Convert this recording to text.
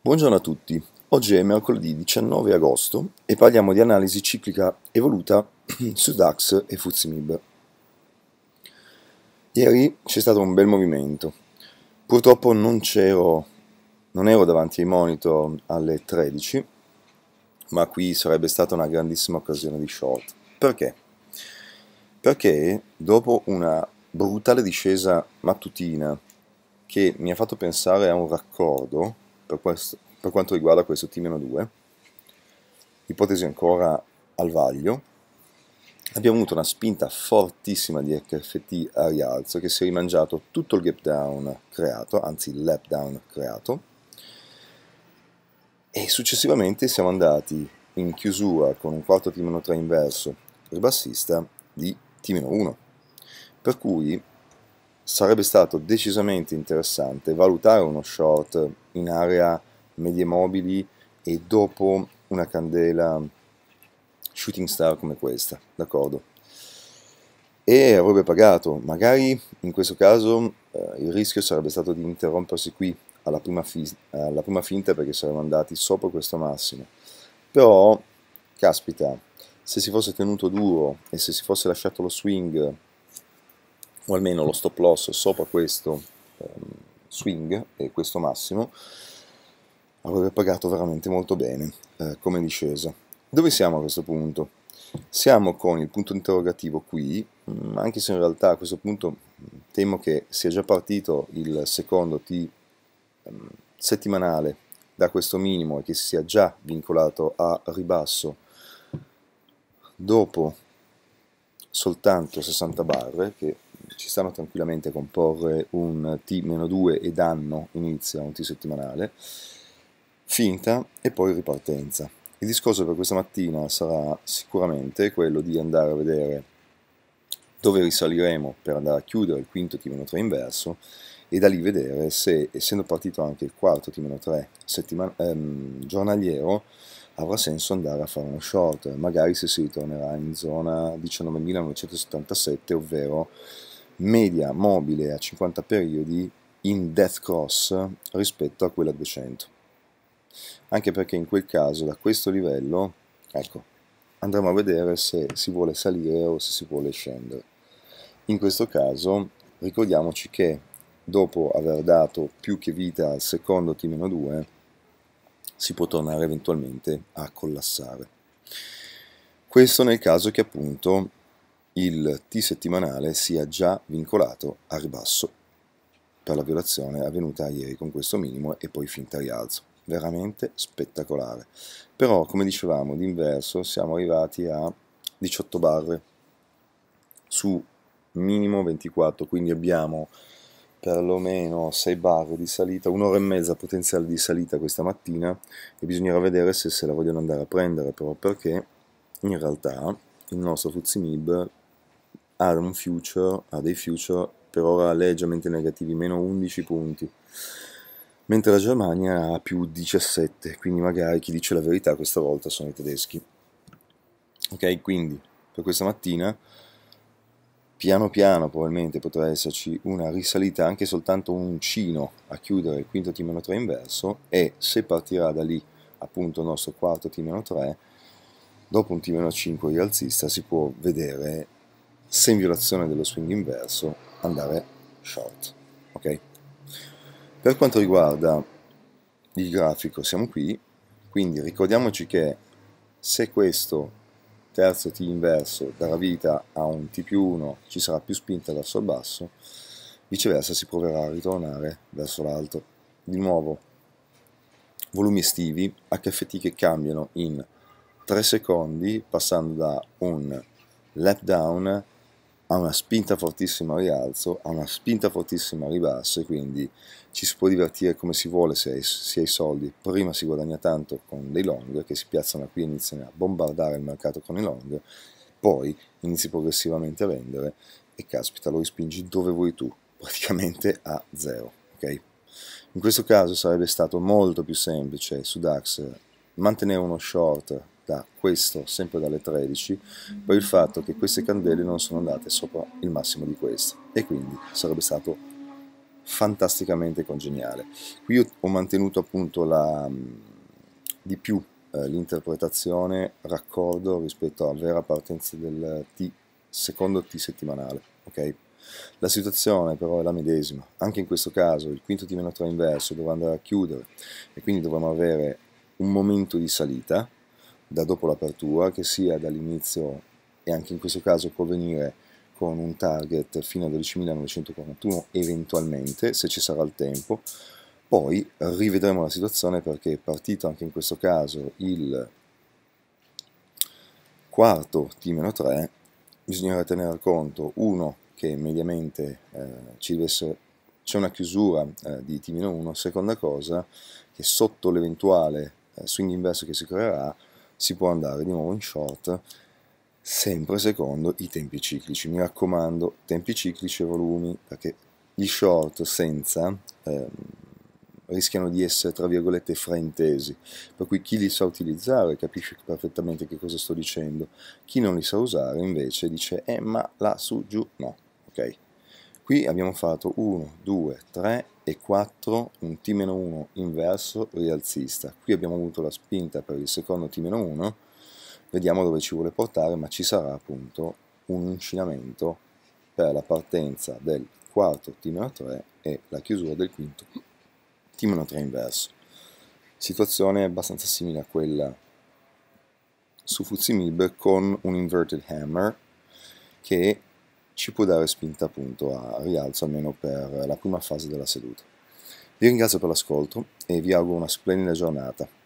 Buongiorno a tutti, oggi è mercoledì 19 agosto e parliamo di analisi ciclica evoluta su DAX e FUZIMIB. Ieri c'è stato un bel movimento, purtroppo non c'ero, non ero davanti ai monitor alle 13, ma qui sarebbe stata una grandissima occasione di short. Perché? Perché dopo una brutale discesa mattutina che mi ha fatto pensare a un raccordo, per, questo, per quanto riguarda questo T-2, ipotesi ancora al vaglio, abbiamo avuto una spinta fortissima di HFT a rialzo che si è rimangiato tutto il gap down creato, anzi il lap down creato, e successivamente siamo andati in chiusura con un quarto T-3 inverso ribassista di T-1. Per cui sarebbe stato decisamente interessante valutare uno short in area medie mobili e dopo una candela shooting star come questa, d'accordo? E avrebbe pagato, magari in questo caso eh, il rischio sarebbe stato di interrompersi qui alla prima, alla prima finta perché saremmo andati sopra questo massimo. Però, caspita, se si fosse tenuto duro e se si fosse lasciato lo swing o almeno lo stop loss sopra questo ehm, swing e questo massimo avrebbe pagato veramente molto bene eh, come discesa. Dove siamo a questo punto? Siamo con il punto interrogativo qui, mm, anche se in realtà a questo punto mm, temo che sia già partito il secondo T ehm, settimanale da questo minimo e che sia già vincolato a ribasso dopo soltanto 60 barre, che ci stanno tranquillamente a comporre un T-2 e danno inizio a un T settimanale, finta e poi ripartenza. Il discorso per questa mattina sarà sicuramente quello di andare a vedere dove risaliremo per andare a chiudere il quinto T-3 inverso e da lì vedere se, essendo partito anche il quarto T-3 ehm, giornaliero, avrà senso andare a fare uno short, magari se si ritornerà in zona 19.977, ovvero media mobile a 50 periodi in death cross rispetto a quella a 200 anche perché in quel caso da questo livello ecco andremo a vedere se si vuole salire o se si vuole scendere in questo caso ricordiamoci che dopo aver dato più che vita al secondo T-2 si può tornare eventualmente a collassare questo nel caso che appunto il T settimanale sia già vincolato a ribasso per la violazione avvenuta ieri con questo minimo e poi finta rialzo. Veramente spettacolare. Però, come dicevamo, d'inverso siamo arrivati a 18 barre su minimo 24, quindi abbiamo perlomeno 6 barre di salita, un'ora e mezza potenziale di salita questa mattina e bisognerà vedere se se la vogliono andare a prendere però perché in realtà il nostro Fuzzinib ad un future, a dei future per ora leggermente negativi, meno 11 punti, mentre la Germania ha più 17, quindi magari chi dice la verità questa volta sono i tedeschi. Ok, quindi per questa mattina piano piano probabilmente potrà esserci una risalita anche soltanto un cino a chiudere il quinto T-3 inverso e se partirà da lì appunto il nostro quarto T-3 dopo un T-5 rialzista si può vedere se in violazione dello swing inverso andare short. Okay? Per quanto riguarda il grafico siamo qui, quindi ricordiamoci che se questo terzo T inverso darà vita a un T più 1 ci sarà più spinta verso il basso, viceversa si proverà a ritornare verso l'alto. Di nuovo, volumi estivi, HFT che cambiano in 3 secondi passando da un lap down ha una spinta fortissima al rialzo, ha una spinta fortissima al ribasso e quindi ci si può divertire come si vuole se hai, se hai soldi. Prima si guadagna tanto con dei long che si piazzano qui e iniziano a bombardare il mercato con i long, poi inizi progressivamente a vendere e caspita lo rispingi dove vuoi tu, praticamente a zero. Okay? In questo caso sarebbe stato molto più semplice su DAX mantenere uno short da questo, sempre dalle 13, per il fatto che queste candele non sono andate sopra il massimo di queste e quindi sarebbe stato fantasticamente congeniale. Qui ho mantenuto appunto la, mm, di più eh, l'interpretazione raccordo rispetto alla vera partenza del T, secondo T settimanale, ok? La situazione però è la medesima, anche in questo caso il quinto T-3 inverso dovrà andare a chiudere e quindi dovremo avere un momento di salita da dopo l'apertura, che sia dall'inizio e anche in questo caso può venire con un target fino a 12.941 eventualmente, se ci sarà il tempo. Poi rivedremo la situazione perché è partito anche in questo caso il quarto T-3, bisognerà tenere conto, uno, che mediamente eh, ci dovesse c'è una chiusura eh, di T-1, seconda cosa che sotto l'eventuale eh, swing inverso che si creerà si può andare di nuovo in short sempre secondo i tempi ciclici. Mi raccomando, tempi ciclici e volumi, perché gli short senza eh, rischiano di essere, tra virgolette, fraintesi. Per cui chi li sa utilizzare capisce perfettamente che cosa sto dicendo, chi non li sa usare invece dice, eh ma là su giù no, ok? Qui abbiamo fatto 1, 2, 3 e 4, un T-1 inverso rialzista. Qui abbiamo avuto la spinta per il secondo T-1, vediamo dove ci vuole portare, ma ci sarà appunto un uncinamento per la partenza del quarto T-3 e la chiusura del quinto T-3 inverso. Situazione abbastanza simile a quella su Mib con un inverted hammer che ci può dare spinta appunto a rialzo almeno per la prima fase della seduta. Vi ringrazio per l'ascolto e vi auguro una splendida giornata.